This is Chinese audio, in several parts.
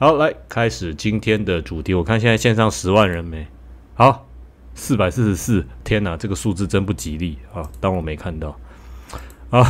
好，来开始今天的主题。我看现在线上十万人没好，四百四十四，天哪，这个数字真不吉利啊！当我没看到啊！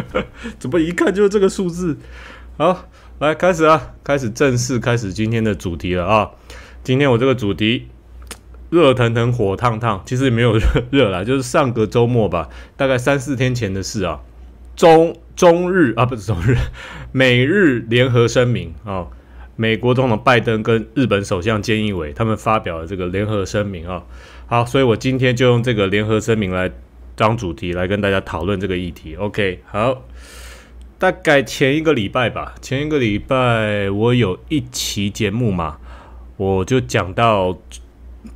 怎么一看就是这个数字？好，来开始啊，开始正式开始今天的主题了啊！今天我这个主题热腾腾、火烫烫，其实也没有热热啦，就是上个周末吧，大概三四天前的事啊。中中日啊，不是中日，美日联合声明啊。美国总统拜登跟日本首相菅义伟他们发表了这个联合声明啊，好，所以我今天就用这个联合声明来当主题来跟大家讨论这个议题。OK，好，大概前一个礼拜吧，前一个礼拜我有一期节目嘛，我就讲到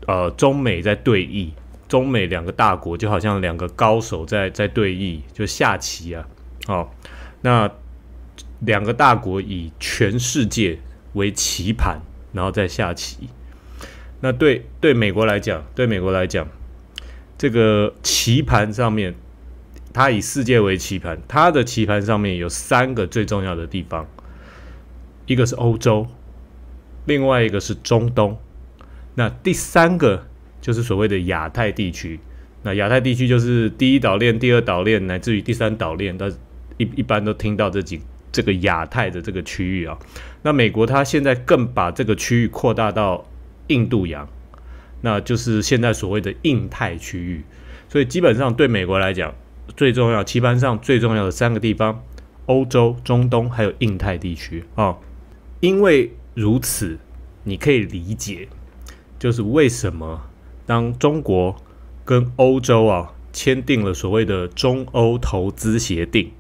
呃，中美在对弈，中美两个大国就好像两个高手在在对弈，就下棋啊，好，那两个大国以全世界。为棋盘，然后再下棋。那对对美国来讲，对美国来讲，这个棋盘上面，它以世界为棋盘，它的棋盘上面有三个最重要的地方，一个是欧洲，另外一个是中东，那第三个就是所谓的亚太地区。那亚太地区就是第一岛链、第二岛链，乃至于第三岛链，它一一般都听到这几。这个亚太的这个区域啊，那美国它现在更把这个区域扩大到印度洋，那就是现在所谓的印太区域。所以基本上对美国来讲，最重要棋盘上最重要的三个地方：欧洲、中东还有印太地区啊。因为如此，你可以理解，就是为什么当中国跟欧洲啊签订了所谓的中欧投资协定。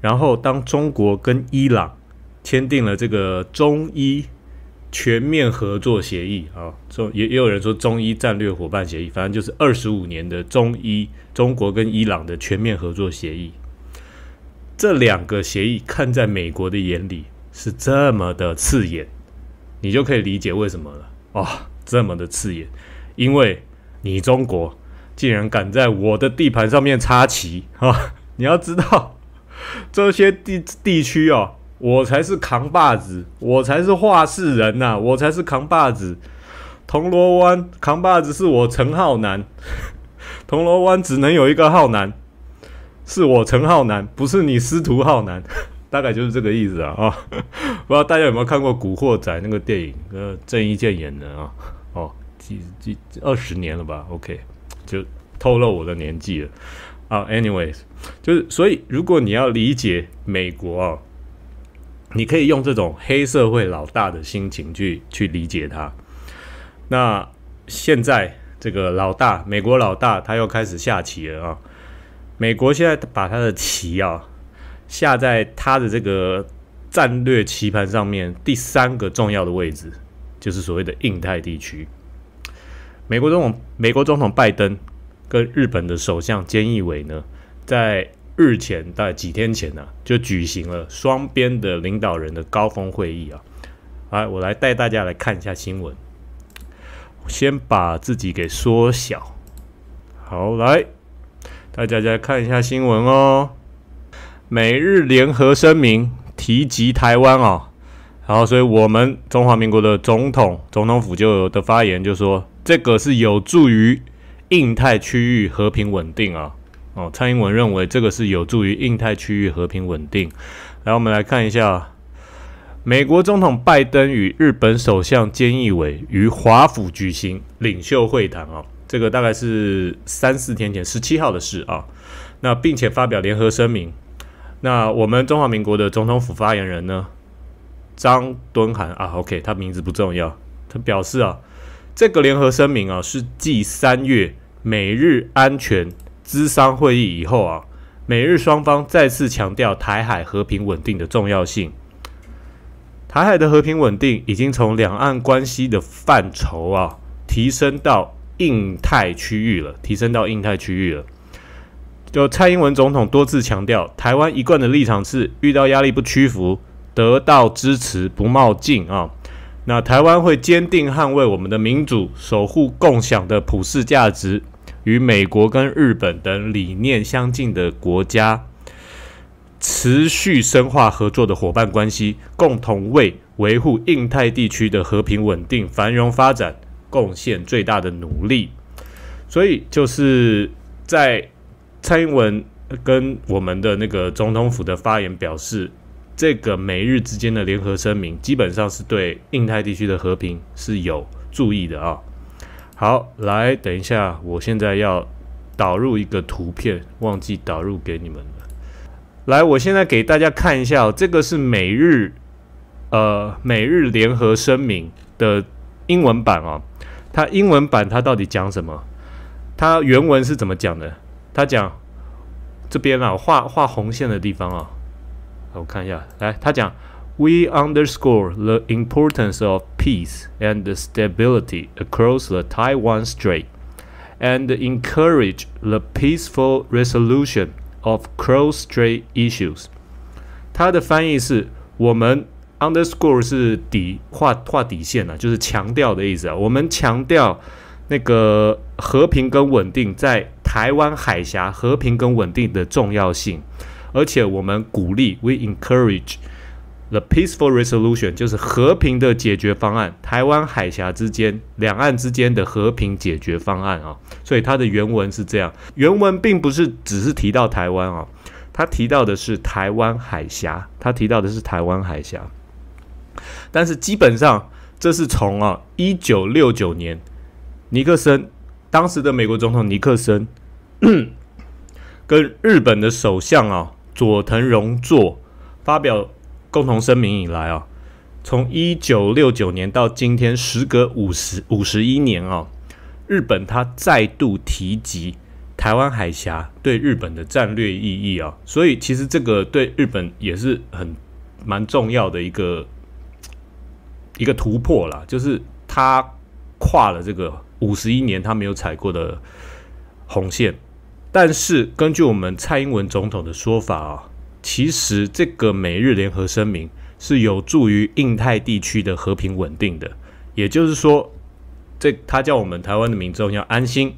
然后，当中国跟伊朗签订了这个中伊全面合作协议啊，中也也有人说中伊战略伙伴协议，反正就是二十五年的中伊中国跟伊朗的全面合作协议。这两个协议看在美国的眼里是这么的刺眼，你就可以理解为什么了啊，这么的刺眼，因为你中国竟然敢在我的地盘上面插旗啊！你要知道。这些地地区哦，我才是扛把子，我才是话事人呐，我才是扛把子。铜锣湾扛把子是我陈浩南，铜锣湾只能有一个浩南，是我陈浩南，不是你司徒浩南，大概就是这个意思啊啊！不知道大家有没有看过《古惑仔》那个电影，呃，郑伊健演的啊，哦，几几二十年了吧？OK，就透露我的年纪了。啊，anyways，就是所以，如果你要理解美国啊，你可以用这种黑社会老大的心情去去理解他。那现在这个老大，美国老大，他又开始下棋了啊！美国现在把他的棋啊下在他的这个战略棋盘上面第三个重要的位置，就是所谓的印太地区。美国总统，美国总统拜登。跟日本的首相菅义伟呢，在日前、在几天前呢，就举行了双边的领导人的高峰会议啊。来，我来带大家来看一下新闻。先把自己给缩小。好，来，大家再看一下新闻哦。美日联合声明提及台湾啊，然后，所以我们中华民国的总统总统府就有的发言就说，这个是有助于。印太区域和平稳定啊，哦，蔡英文认为这个是有助于印太区域和平稳定。来，我们来看一下，美国总统拜登与日本首相菅义伟于华府举行领袖会谈啊，这个大概是三四天前，十七号的事啊。那并且发表联合声明。那我们中华民国的总统府发言人呢，张敦涵啊，OK，他名字不重要。他表示啊，这个联合声明啊，是继三月。美日安全资商会议以后啊，美日双方再次强调台海和平稳定的重要性。台海的和平稳定已经从两岸关系的范畴啊，提升到印太区域了，提升到印太区域了。就蔡英文总统多次强调，台湾一贯的立场是遇到压力不屈服，得到支持不冒进啊。那台湾会坚定捍卫我们的民主，守护共享的普世价值。与美国跟日本等理念相近的国家持续深化合作的伙伴关系，共同为维护印太地区的和平稳定繁荣发展贡献最大的努力。所以，就是在蔡英文跟我们的那个总统府的发言表示，这个美日之间的联合声明基本上是对印太地区的和平是有注意的啊。好，来等一下，我现在要导入一个图片，忘记导入给你们了。来，我现在给大家看一下哦，这个是美日呃美日联合声明的英文版啊，它英文版它到底讲什么？它原文是怎么讲的？它讲这边啊，画画红线的地方啊，我看一下，来，它讲。We underscore the importance of peace and stability across the Taiwan Strait and encourage the peaceful resolution of cross-strait issues. 它的翻译是：我们 underscore 是底画画底线了、啊，就是强调的意思啊。我们强调那个和平跟稳定在台湾海峡和平跟稳定的重要性，而且我们鼓励 we encourage The peaceful resolution 就是和平的解决方案，台湾海峡之间、两岸之间的和平解决方案啊。所以它的原文是这样，原文并不是只是提到台湾啊，它提到的是台湾海峡，它提到的是台湾海峡。但是基本上这是从啊一九六九年尼克森当时的美国总统尼克森 跟日本的首相啊佐藤荣作发表。共同声明以来啊，从一九六九年到今天，时隔五十五十一年啊，日本他再度提及台湾海峡对日本的战略意义啊，所以其实这个对日本也是很蛮重要的一个一个突破啦，就是他跨了这个五十一年他没有踩过的红线，但是根据我们蔡英文总统的说法啊。其实这个美日联合声明是有助于印太地区的和平稳定的，也就是说，这他叫我们台湾的民众要安心，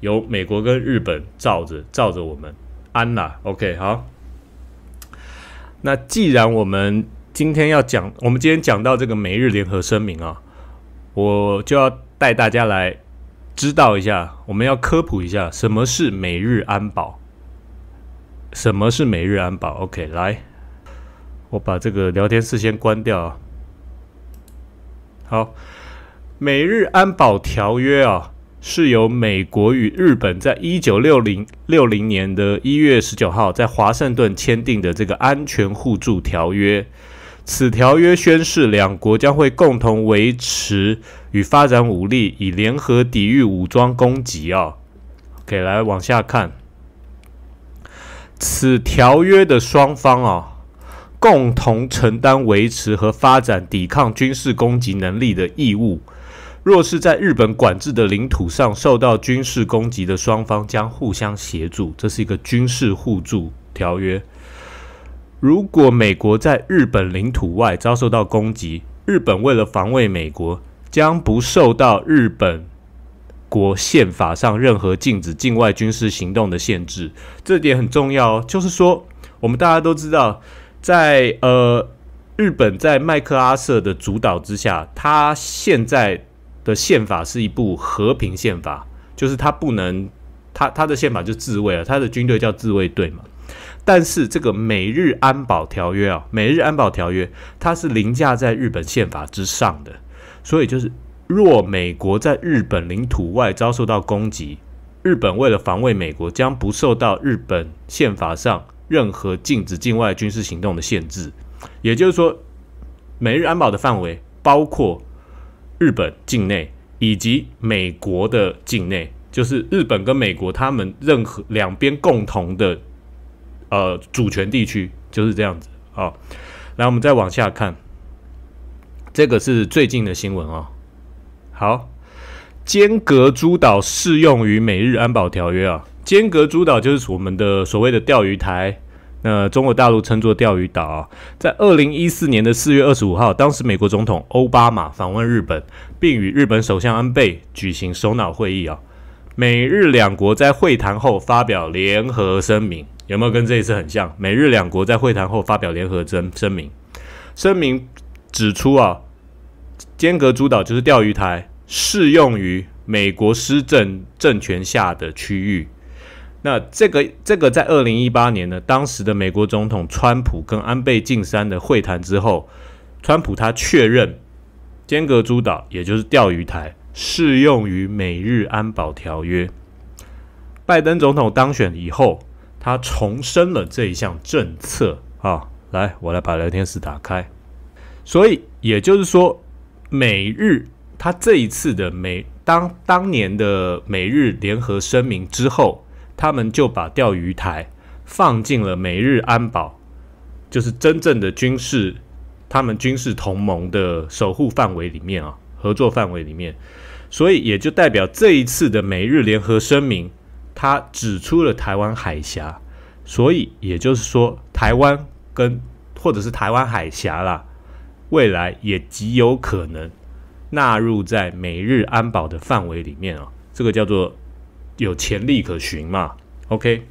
由美国跟日本罩着罩着我们安啦。OK，好。那既然我们今天要讲，我们今天讲到这个美日联合声明啊，我就要带大家来知道一下，我们要科普一下什么是美日安保。什么是美日安保？OK，来，我把这个聊天室先关掉。好，美日安保条约啊，是由美国与日本在一九六零六零年的一月十九号在华盛顿签订的这个安全互助条约。此条约宣示两国将会共同维持与发展武力，以联合抵御武装攻击啊。OK，来往下看。此条约的双方啊，共同承担维持和发展抵抗军事攻击能力的义务。若是在日本管制的领土上受到军事攻击的双方将互相协助，这是一个军事互助条约。如果美国在日本领土外遭受到攻击，日本为了防卫美国，将不受到日本。国宪法上任何禁止境外军事行动的限制，这点很重要。就是说，我们大家都知道，在呃日本在麦克阿瑟的主导之下，他现在的宪法是一部和平宪法，就是他不能他他的宪法就自卫啊，他的军队叫自卫队嘛。但是这个美日安保条约啊，美日安保条约它是凌驾在日本宪法之上的，所以就是。若美国在日本领土外遭受到攻击，日本为了防卫美国，将不受到日本宪法上任何禁止境外军事行动的限制。也就是说，美日安保的范围包括日本境内以及美国的境内，就是日本跟美国他们任何两边共同的呃主权地区，就是这样子啊。来，我们再往下看，这个是最近的新闻啊。好，间隔诸岛适用于美日安保条约啊。间隔诸岛就是我们的所谓的钓鱼台，那中国大陆称作钓鱼岛啊。在二零一四年的四月二十五号，当时美国总统奥巴马访问日本，并与日本首相安倍举行首脑会议啊。美日两国在会谈后发表联合声明，有没有跟这一次很像？美日两国在会谈后发表联合征声明，声明指出啊，间隔诸岛就是钓鱼台。适用于美国施政政权下的区域。那这个这个在二零一八年呢，当时的美国总统川普跟安倍晋三的会谈之后，川普他确认尖阁诸岛也就是钓鱼台适用于美日安保条约。拜登总统当选以后，他重申了这一项政策啊。来，我来把聊天室打开。所以也就是说，美日。他这一次的美当当年的美日联合声明之后，他们就把钓鱼台放进了美日安保，就是真正的军事，他们军事同盟的守护范围里面啊，合作范围里面，所以也就代表这一次的美日联合声明，他指出了台湾海峡，所以也就是说，台湾跟或者是台湾海峡啦，未来也极有可能。纳入在美日安保的范围里面啊，这个叫做有潜力可循嘛。OK，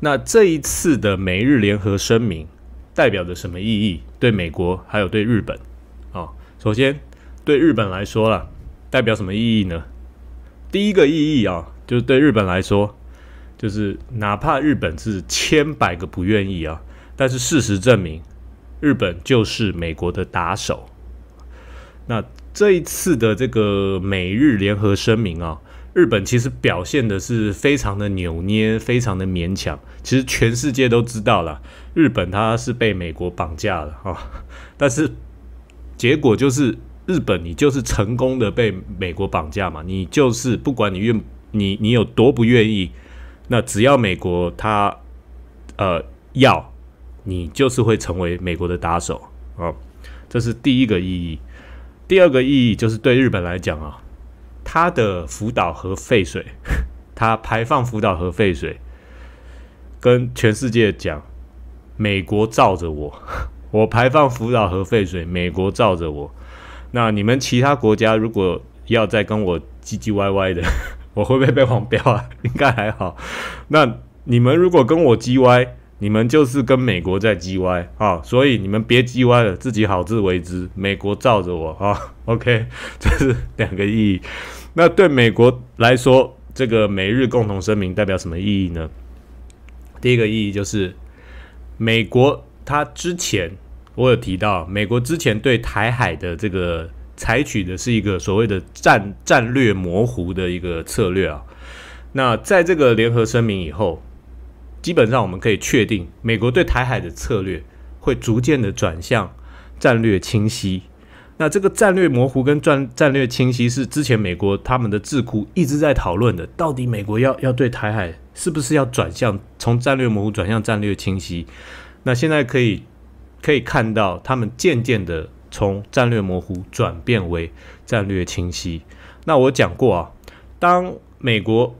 那这一次的美日联合声明代表着什么意义？对美国还有对日本啊？首先对日本来说了，代表什么意义呢？第一个意义啊，就是对日本来说，就是哪怕日本是千百个不愿意啊，但是事实证明，日本就是美国的打手。那这一次的这个美日联合声明啊，日本其实表现的是非常的扭捏，非常的勉强。其实全世界都知道了，日本它是被美国绑架了啊。但是结果就是，日本你就是成功的被美国绑架嘛，你就是不管你愿你你有多不愿意，那只要美国他呃要，你就是会成为美国的打手啊。这是第一个意义。第二个意义就是对日本来讲啊，它的福岛核废水，它 排放福岛核废水，跟全世界讲，美国罩着我，我排放福岛核废水，美国罩着我。那你们其他国家如果要再跟我唧唧歪歪的，我会不会被网标啊？应该还好。那你们如果跟我唧歪，你们就是跟美国在叽歪啊，所以你们别叽歪了，自己好自为之。美国罩着我啊，OK，这是两个意义。那对美国来说，这个美日共同声明代表什么意义呢？第一个意义就是，美国它之前我有提到，美国之前对台海的这个采取的是一个所谓的战战略模糊的一个策略啊。那在这个联合声明以后。基本上，我们可以确定，美国对台海的策略会逐渐的转向战略清晰。那这个战略模糊跟战战略清晰是之前美国他们的智库一直在讨论的，到底美国要要对台海是不是要转向从战略模糊转向战略清晰？那现在可以可以看到，他们渐渐的从战略模糊转变为战略清晰。那我讲过啊，当美国。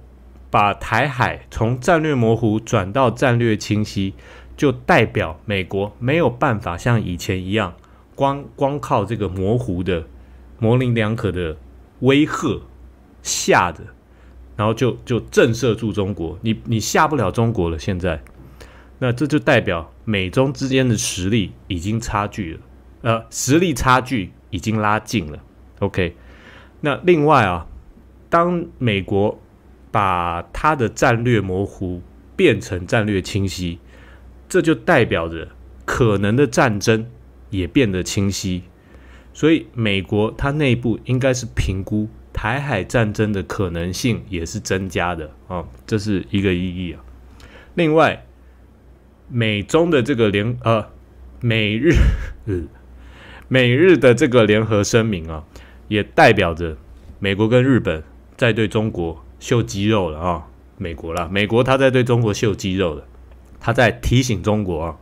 把台海从战略模糊转到战略清晰，就代表美国没有办法像以前一样，光光靠这个模糊的、模棱两可的威吓吓的，然后就就震慑住中国。你你吓不了中国了，现在，那这就代表美中之间的实力已经差距了，呃，实力差距已经拉近了。OK，那另外啊，当美国。把他的战略模糊变成战略清晰，这就代表着可能的战争也变得清晰。所以，美国它内部应该是评估台海战争的可能性也是增加的啊，这是一个意义啊。另外，美中的这个联呃，美日 呃美日的这个联合声明啊，也代表着美国跟日本在对中国。秀肌肉了啊！美国了，美国他在对中国秀肌肉的，他在提醒中国啊。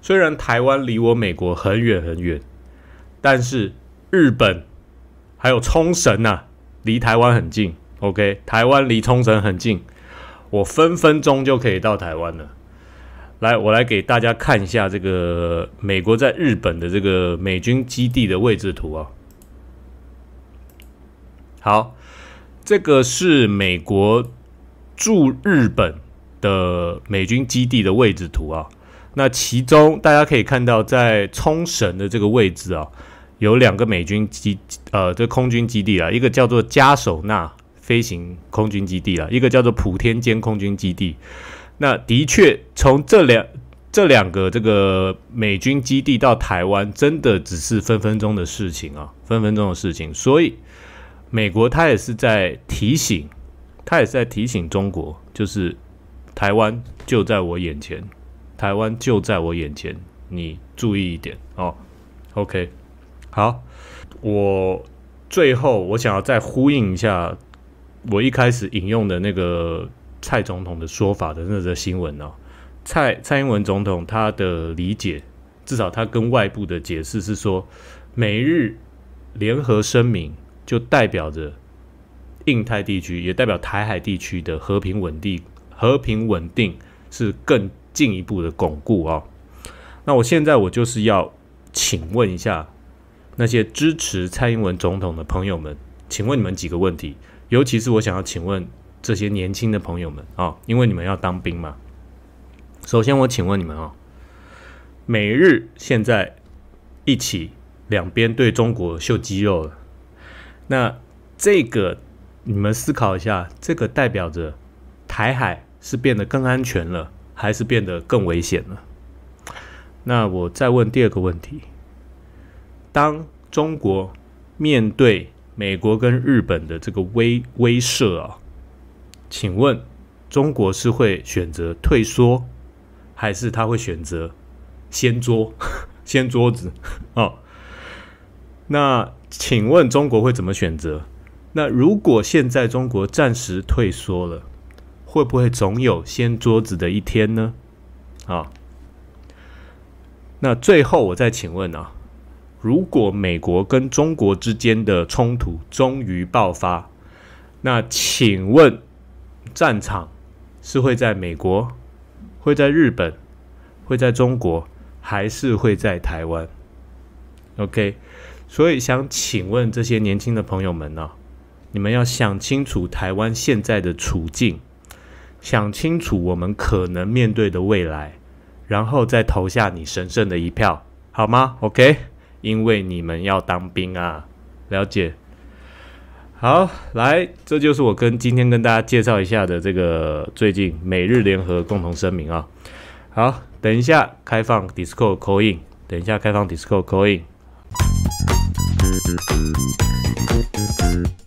虽然台湾离我美国很远很远，但是日本还有冲绳呢，离台湾很近。OK，台湾离冲绳很近，我分分钟就可以到台湾了。来，我来给大家看一下这个美国在日本的这个美军基地的位置图啊。好。这个是美国驻日本的美军基地的位置图啊。那其中大家可以看到，在冲绳的这个位置啊，有两个美军基呃这空军基地啊，一个叫做加手纳飞行空军基地啊，一个叫做普天间空军基地。那的确，从这两这两个这个美军基地到台湾，真的只是分分钟的事情啊，分分钟的事情。所以。美国他也是在提醒，他也是在提醒中国，就是台湾就在我眼前，台湾就在我眼前，你注意一点哦。OK，好，我最后我想要再呼应一下我一开始引用的那个蔡总统的说法的那则新闻呢？蔡蔡英文总统他的理解，至少他跟外部的解释是说，美日联合声明。就代表着印太地区，也代表台海地区的和平稳定。和平稳定是更进一步的巩固啊！那我现在我就是要请问一下那些支持蔡英文总统的朋友们，请问你们几个问题，尤其是我想要请问这些年轻的朋友们啊，因为你们要当兵嘛。首先，我请问你们啊，美日现在一起两边对中国秀肌肉了。那这个，你们思考一下，这个代表着台海是变得更安全了，还是变得更危险了？那我再问第二个问题：当中国面对美国跟日本的这个威威慑啊，请问中国是会选择退缩，还是他会选择掀桌 掀桌子啊？那？请问中国会怎么选择？那如果现在中国暂时退缩了，会不会总有掀桌子的一天呢？啊，那最后我再请问啊，如果美国跟中国之间的冲突终于爆发，那请问战场是会在美国，会在日本，会在中国，还是会在台湾？OK。所以想请问这些年轻的朋友们呢？你们要想清楚台湾现在的处境，想清楚我们可能面对的未来，然后再投下你神圣的一票，好吗？OK，因为你们要当兵啊，了解？好，来，这就是我跟今天跟大家介绍一下的这个最近美日联合共同声明啊。好，等一下开放 Discord 口 n 等一下开放 Discord 口 n Thank you.